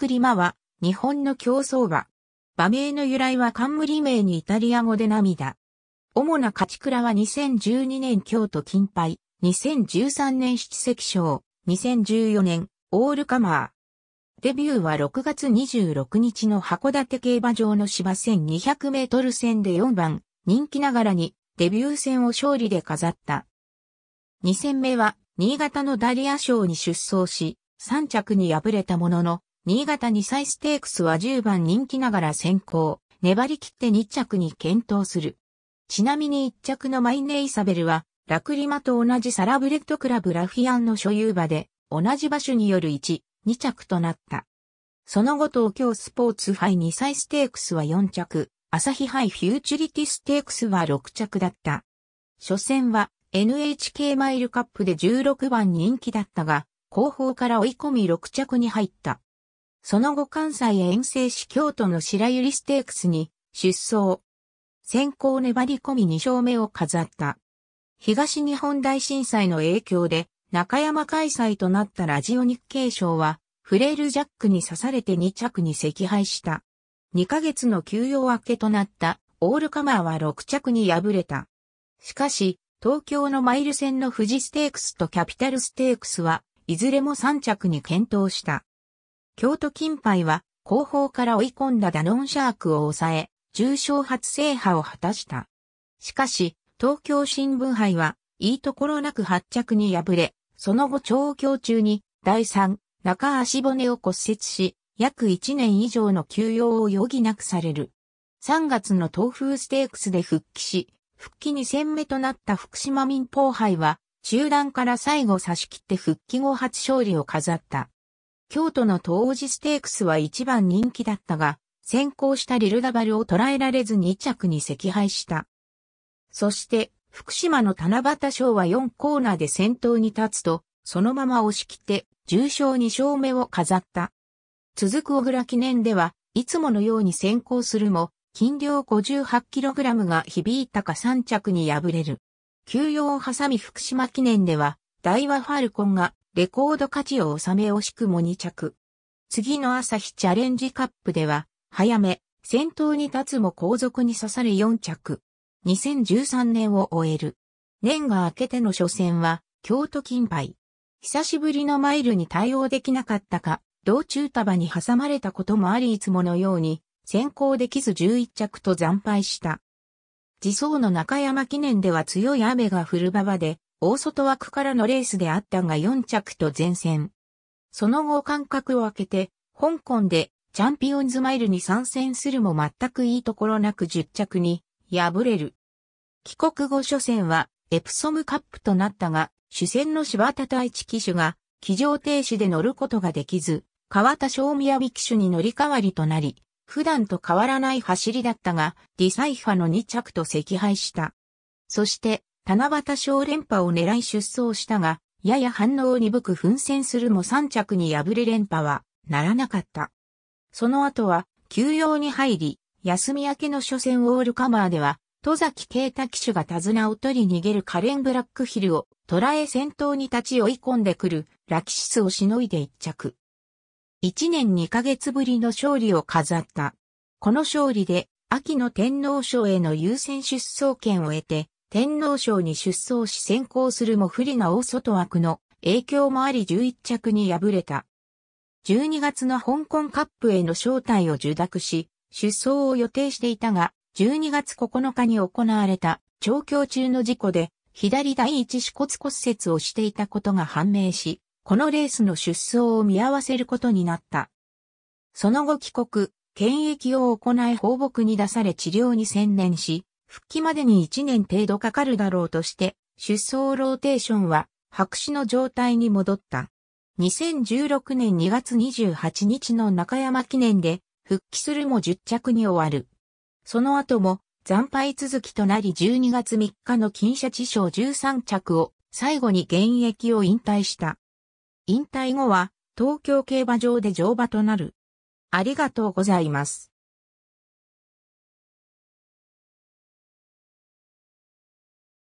クリマは、日本の競争馬。馬名の由来は冠名にイタリア語で涙。主な勝ち倉は2012年京都金杯、2013年七石賞、2014年オールカマー。デビューは6月26日の函館競馬場の芝1200メートル戦で4番、人気ながらにデビュー戦を勝利で飾った。2戦目は新潟のダリア賞に出走し、3着に敗れたものの、新潟2歳ステークスは10番人気ながら先行、粘り切って2着に検討する。ちなみに1着のマイネイサベルは、ラクリマと同じサラブレッドクラブラフィアンの所有馬で、同じ場所による1、2着となった。その後東京スポーツ杯2歳ステークスは4着、朝日杯フューチュリティステークスは6着だった。初戦は NHK マイルカップで16番人気だったが、後方から追い込み6着に入った。その後関西遠征し京都の白百合ステークスに出走。先行粘り込み2勝目を飾った。東日本大震災の影響で中山開催となったラジオ日経賞はフレールジャックに刺されて2着に惜敗した。2ヶ月の休養明けとなったオールカマーは6着に敗れた。しかし、東京のマイル戦の富士ステークスとキャピタルステークスは、いずれも3着に検討した。京都金杯は後方から追い込んだダノンシャークを抑え、重賞初制覇を果たした。しかし、東京新聞杯はいいところなく発着に敗れ、その後調教中に第3、中足骨を骨折し、約1年以上の休養を余儀なくされる。3月の東風ステークスで復帰し、復帰2戦目となった福島民放杯は、中断から最後差し切って復帰後初勝利を飾った。京都の東寺ステークスは一番人気だったが、先行したリルダバルを捉えられず2着に惜敗した。そして、福島の七夕賞は4コーナーで先頭に立つと、そのまま押し切って、重賞2勝目を飾った。続く小倉記念では、いつものように先行するも、金量 58kg が響いたか3着に敗れる。休養を挟み福島記念では、大和ファルコンがレコード価値を収め惜しくも2着。次の朝日チャレンジカップでは、早め、先頭に立つも後続に刺され4着。2013年を終える。年が明けての初戦は、京都金杯。久しぶりのマイルに対応できなかったか、道中束に挟まれたこともありいつものように、先行できず11着と惨敗した。自走の中山記念では強い雨が降る馬場で、大外枠からのレースであったが4着と前線。その後間隔を空けて、香港でチャンピオンズマイルに参戦するも全くいいところなく10着に敗れる。帰国後初戦はエプソムカップとなったが、主戦の柴田大地騎手が騎乗停止で乗ることができず、川田正宮美騎手に乗り換わりとなり、普段と変わらない走りだったが、ディサイファの2着と赤敗した。そして、七夕賞連覇を狙い出走したが、やや反応を鈍く奮戦するも3着に敗れ連覇はならなかった。その後は休養に入り、休み明けの初戦オールカマーでは、戸崎啓太騎手が手綱を取り逃げるカレン・ブラックヒルを捕らえ先頭に立ち追い込んでくるラキシスをしのいで一着。一年二ヶ月ぶりの勝利を飾った。この勝利で秋の天皇賞への優先出走権を得て、天皇賞に出走し先行するも不利な大外枠の影響もあり11着に敗れた。12月の香港カップへの招待を受諾し、出走を予定していたが、12月9日に行われた調教中の事故で、左第一支骨骨折をしていたことが判明し、このレースの出走を見合わせることになった。その後帰国、検疫を行い放牧に出され治療に専念し、復帰までに1年程度かかるだろうとして、出走ローテーションは白紙の状態に戻った。2016年2月28日の中山記念で復帰するも10着に終わる。その後も惨敗続きとなり12月3日の金社地チ賞13着を最後に現役を引退した。引退後は東京競馬場で乗馬となる。ありがとうございます。